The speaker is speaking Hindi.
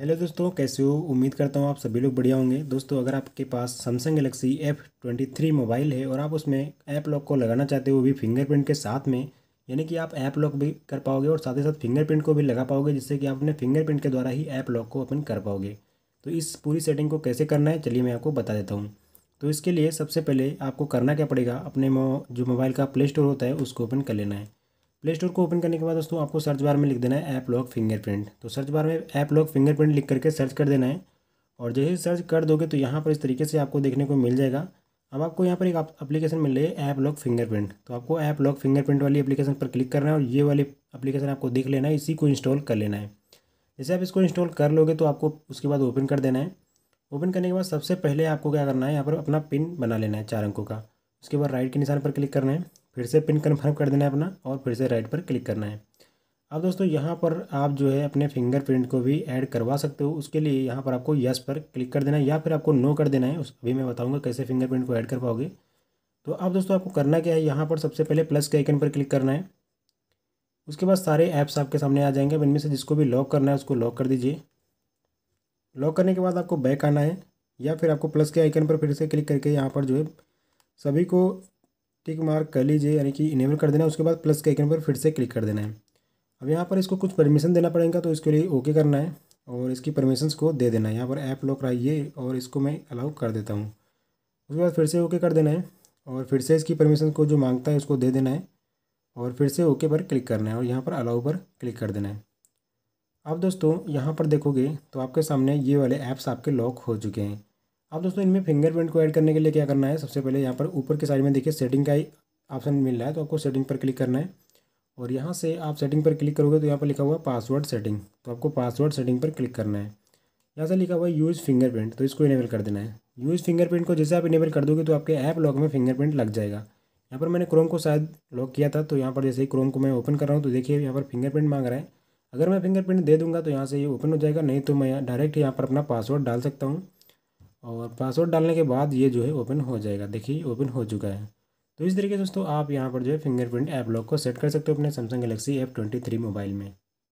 हेलो दोस्तों कैसे हो उम्मीद करता हूँ आप सभी लोग बढ़िया होंगे दोस्तों अगर आपके पास Samsung Galaxy F twenty three mobile है और आप उसमें ऐप लॉक को लगाना चाहते हो भी फिंगरप्रिंट के साथ में यानी कि आप ऐप लॉक भी कर पाओगे और साथ ही साथ फिंगरप्रिंट को भी लगा पाओगे जिससे कि आप अपने फिंगरप्रिंट के द्वारा ही ऐप लॉक को ओपन कर पाओगे तो इस पूरी सेटिंग को कैसे करना है चलिए मैं आपको बता देता हूँ तो इसके लिए सबसे पहले आपको करना क्या पड़ेगा अपने जो मोबाइल का प्ले स्टोर होता है उसको ओपन कर लेना है प्ले स्टोर को ओपन करने के बाद दोस्तों आपको सर्च बार में लिख देना है ऐप लॉक फिंगरप्रिंट तो सर्च बार में ऐप लॉक फिंगरप्रिंट लिख करके सर्च कर देना है और जैसे ही सर्च कर दोगे तो यहाँ पर इस तरीके से आपको देखने को मिल जाएगा अब आपको यहाँ पर एक एप्लीकेशन मिल रही है ऐप लॉक फिंगरप्रिंट तो आपको ऐप लॉक फिंगरप्रिंट वाली एप्लीकेशन पर क्लिक करना है और ये वाली एप्लीकेशन आपको देख लेना है इसी को इंस्टॉल कर लेना है जैसे आप इसको इंस्टॉल कर लोगे तो आपको उसके बाद ओपन कर देना है ओपन करने के बाद सबसे पहले आपको क्या करना है यहाँ पर अपना पिन बना लेना है चार अंकों का उसके बाद राइट के निशान पर क्लिक करना है फिर से पिन कन्फर्म कर देना है अपना और फिर से राइट पर क्लिक करना है अब दोस्तों यहाँ पर आप जो है अपने फिंगरप्रिंट को भी ऐड करवा सकते हो उसके लिए यहाँ पर आपको यस पर क्लिक कर देना है या फिर आपको नो कर देना है उस अभी मैं बताऊँगा कैसे फिंगरप्रिंट को ऐड कर पाओगे तो अब दोस्तों आपको करना क्या है यहाँ पर सबसे पहले प्लस के आइकन पर क्लिक करना है उसके बाद सारे ऐप्स आपके सामने आ जाएंगे अब इनमें से जिसको भी लॉक करना है उसको लॉक कर दीजिए लॉक करने के बाद आपको बैक आना है या फिर आपको प्लस के आइकन पर फिर से क्लिक करके यहाँ पर जो है सभी को टिक मार्क कर लीजिए यानी कि इनेबल कर देना उसके बाद प्लस के आइकन पर फिर से क्लिक कर देना है अब यहाँ पर इसको कुछ परमिशन देना पड़ेगा तो इसके लिए ओके करना है और इसकी परमिशन को दे देना है यहाँ पर ऐप लॉक कराइए और इसको मैं अलाउ कर देता हूँ उसके बाद फिर से ओके कर देना है और फिर से इसकी परमिशन को जो मांगता है उसको दे देना है और फिर से ओके पर क्लिक करना है और यहाँ पर अलाउ पर क्लिक कर देना है अब दोस्तों यहाँ पर देखोगे तो आपके सामने ये वाले ऐप्स आपके लॉक हो चुके हैं अब हाँ दोस्तों इनमें फिंगरप्रिंट को ऐड करने के लिए क्या करना है सबसे पहले यहाँ पर ऊपर के साइड में देखिए सेटिंग का ऑप्शन मिल रहा है तो आपको सेटिंग पर क्लिक करना है और यहाँ से आप सेटिंग पर क्लिक करोगे तो यहाँ पर लिखा हुआ पासवर्ड सेटिंग तो आपको पासवर्ड सेटिंग पर क्लिक करना है यहाँ से लिखा हुआ है यूज़ फिंगरप्रिंट तो इसको इनेबल कर देना है यूज़ फिंगरप्रिंट को जैसे आप इनेबल कर दोगे तो आपके ऐप लॉक में फिंगरप्रिंट लग जाएगा यहाँ पर मैंने क्रोम को शायद लॉक किया था तो यहाँ पर जैसे ही क्रोम को मैं ओपन कर रहा हूँ तो देखिए यहाँ पर फिंगरप्रिंट मांग रहा है अगर मैं फिंगरप्रिंट दे दूँगा तो यहाँ से ये ओपन हो जाएगा नहीं तो मैं डायरेक्ट यहाँ पर अपना पासवर्ड डाल सकता हूँ और पासवर्ड डालने के बाद ये जो है ओपन हो जाएगा देखिए ओपन हो चुका है तो इस तरीके से दोस्तों आप यहाँ पर जो है फिंगरप्रिंट ऐप लॉक को सेट कर सकते हो अपने Samsung Galaxy F twenty three mobile में